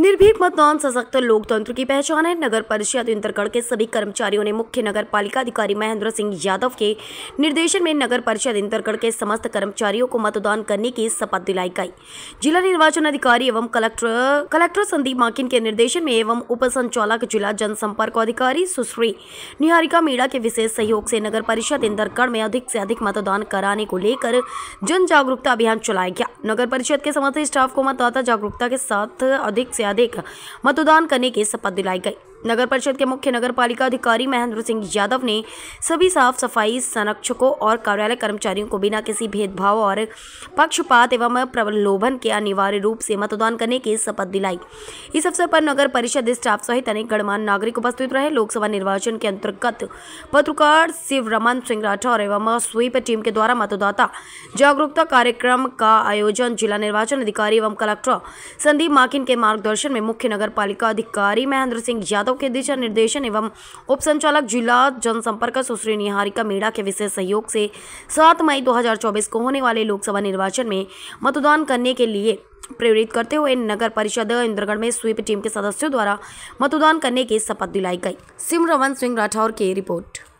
निर्भीक मतदान सशक्त लोकतंत्र की पहचान है नगर परिषद इंद्रगढ़ के सभी कर्मचारियों ने मुख्य नगर पालिका अधिकारी महेंद्र सिंह यादव के निर्देशन में नगर परिषद इंद्रगढ़ के समस्त कर्मचारियों को मतदान करने की शपथ दिलाई गई जिला निर्वाचन अधिकारी एवं कलेक्टर कलेक्टर संदीप माकिन के निर्देशन में एवं उप संचालक जिला जनसंपर्क अधिकारी सुश्री निहारिका मीणा के विशेष सहयोग से नगर परिषद इंद्रगढ़ में अधिक से अधिक मतदान कराने को लेकर जन जागरूकता अभियान चलाया गया नगर परिषद के समस्त स्टाफ को मतदाता जागरूकता के साथ अधिक से अधिक मतदान करने की शपथ दिलाई गई नगर परिषद के मुख्य नगर पालिका अधिकारी महेंद्र सिंह यादव ने सभी साफ सफाई संरक्षकों और कार्यालय कर्मचारियों को बिना किसी भेदभाव और पक्षपात एवं प्रलोभन के अनिवार्य रूप से मतदान करने की शपथ दिलाई इस अवसर पर नगर परिषद स्टाफ सहित अनेक गणमान्य नागरिक उपस्थित रहे लोकसभा निर्वाचन के अंतर्गत पत्रकार शिव रमन सिंह राठौर एवं स्वीप टीम के द्वारा मतदाता जागरूकता कार्यक्रम का आयोजन जिला निर्वाचन अधिकारी एवं कलेक्टर संदीप माकिन के मार्गदर्शन में मुख्य नगर अधिकारी महेंद्र सिंह यादव यादव के दिशा निर्देशन एवं उप संचालक जिला जनसंपर्क सुश्री निहारिका मीणा के विशेष सहयोग से सात मई 2024 को होने वाले लोकसभा निर्वाचन में मतदान करने के लिए प्रेरित करते हुए नगर परिषद इंद्रगढ़ में स्वीप टीम के सदस्यों द्वारा मतदान करने की शपथ दिलाई गई सिमरवन सिंह राठौर की रिपोर्ट